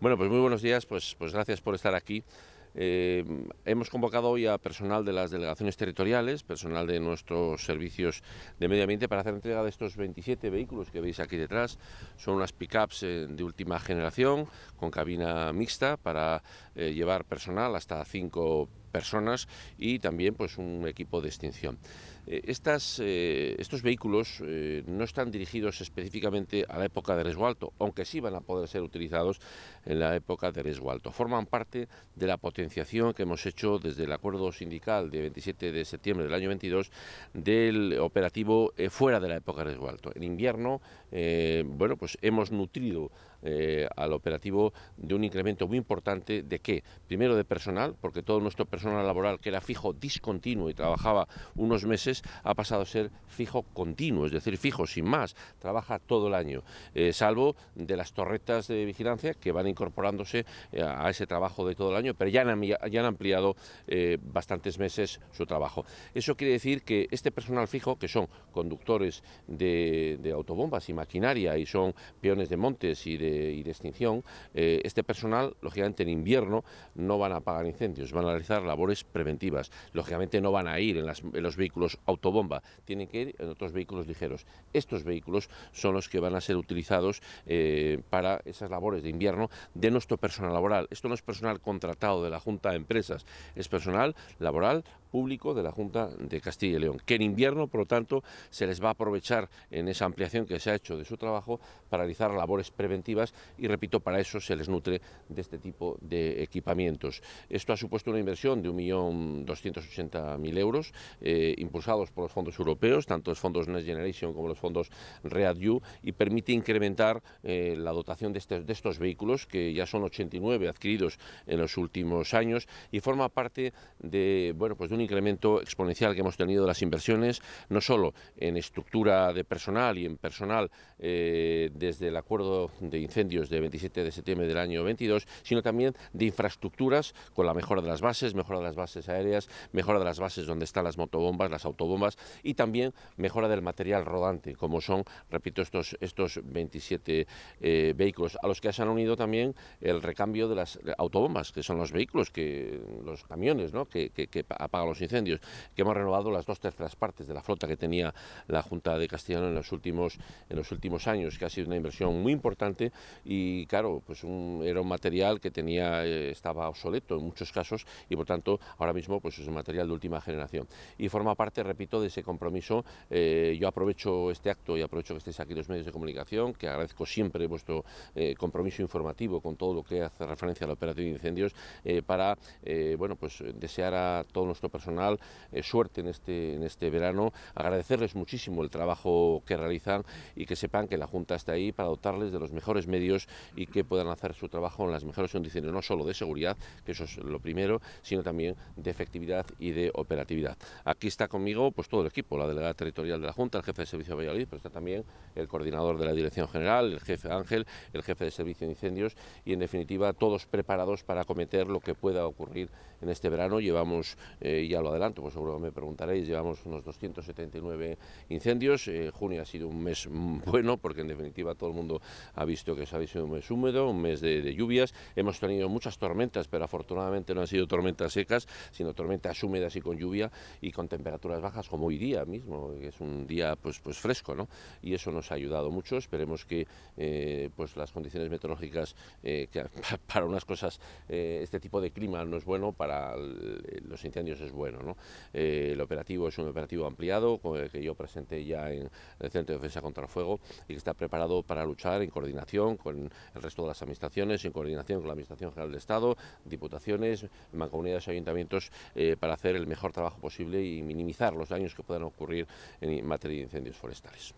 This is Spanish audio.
Bueno, pues muy buenos días, pues, pues gracias por estar aquí. Eh, hemos convocado hoy a personal de las delegaciones territoriales, personal de nuestros servicios de medio ambiente, para hacer entrega de estos 27 vehículos que veis aquí detrás. Son unas pickups eh, de última generación con cabina mixta para eh, llevar personal hasta 5 personas y también pues un equipo de extinción. Eh, eh, estos vehículos eh, no están dirigidos específicamente a la época de resgualto, aunque sí van a poder ser utilizados en la época de resgualto. Forman parte de la potenciación que hemos hecho desde el acuerdo sindical de 27 de septiembre del año 22 del operativo fuera de la época de resgualto. En invierno, bueno, pues hemos nutrido al operativo de un incremento muy importante de qué? Primero de personal, porque todo nuestro personal laboral que era fijo, discontinuo y trabajaba unos meses, ha pasado a ser fijo continuo, es decir, fijo, sin más, trabaja todo el año, eh, salvo de las torretas de vigilancia que van incorporándose eh, a ese trabajo de todo el año, pero ya han, han ampliado eh, bastantes meses su trabajo. Eso quiere decir que este personal fijo, que son conductores de, autobombas y maquinaria y son peones de montes y de, extinción, este personal, lógicamente en invierno, no van a apagar incendios, van a realizar labores preventivas. Lógicamente no van a ir en, en los vehículos autobomba, tienen que ir en otros vehículos ligeros. Estos vehículos son los que van a ser utilizados eh, para esas labores de invierno de nuestro personal laboral. Esto no es personal contratado de la Junta de Empresas, es personal laboral público de la Junta de Castilla y León, que en invierno, por lo tanto, se les va a aprovechar en esa ampliación que se ha hecho de su trabajo para realizar labores preventivas y, repito, para eso se les nutre de este tipo de equipamientos. Esto ha supuesto una inversión de 1.280.000 euros, eh, impulsados por los fondos europeos, tanto los fondos Next Generation como los fondos READU, y permite incrementar eh, la dotación de, estos vehículos, que ya son 89 adquiridos en los últimos años, y forma parte de, bueno, pues de incremento exponencial que hemos tenido de las inversiones, no solo en estructura de personal y en personal eh, desde el acuerdo de incendios de 27 de septiembre del año 22, sino también de infraestructuras con la mejora de las bases, mejora de las bases aéreas, mejora de las bases donde están las motobombas, las autobombas y también mejora del material rodante, como son, repito, estos, estos 27 eh, vehículos, a los que se han unido también el recambio de las autobombas, que son los vehículos, que los camiones ¿no? que apagan los incendios, que hemos renovado las dos terceras partes de la flota que tenía la Junta de Castellano en los últimos, en los últimos años, que ha sido una inversión muy importante y claro, pues era un material que tenía, eh, estaba obsoleto en muchos casos y por tanto ahora mismo pues es un material de última generación. Y forma parte, repito, de ese compromiso. Eh, yo aprovecho este acto y aprovecho que estéis aquí los medios de comunicación, que agradezco siempre vuestro eh, compromiso informativo con todo lo que hace referencia a la operación de incendios, para bueno pues desear a todos nuestro personal personal, eh, suerte en este, en este verano, agradecerles muchísimo el trabajo que realizan y que sepan que la Junta está ahí para dotarles de los mejores medios y que puedan hacer su trabajo en las mejores condiciones, no solo de seguridad, que eso es lo primero, sino también de efectividad y de operatividad. Aquí está conmigo pues todo el equipo, la delegada territorial de la Junta, el jefe de servicio de Valladolid, pero está también el coordinador de la Dirección General, el jefe Ángel, el jefe de servicio de incendios y en definitiva todos preparados para acometer lo que pueda ocurrir en este verano. Llevamos eh, ya lo adelanto, pues seguro me preguntaréis, llevamos unos 279 incendios, eh, junio ha sido un mes bueno porque en definitiva todo el mundo ha visto que ha sido un mes húmedo, un mes de, lluvias, hemos tenido muchas tormentas, pero afortunadamente no han sido tormentas secas, sino tormentas húmedas y con lluvia y con temperaturas bajas como hoy día mismo, que es un día pues, pues fresco, ¿no? Y eso nos ha ayudado mucho, esperemos que eh, pues las condiciones meteorológicas, eh, para unas cosas este tipo de clima no es bueno, para los incendios es bueno bueno. ¿no? Eh, el operativo es un operativo ampliado eh, que yo presenté ya en el Centro de Defensa contra el Fuego y que está preparado para luchar en coordinación con el resto de las administraciones, en coordinación con la Administración General del Estado, diputaciones, mancomunidades y ayuntamientos eh, para hacer el mejor trabajo posible y minimizar los daños que puedan ocurrir en materia de incendios forestales.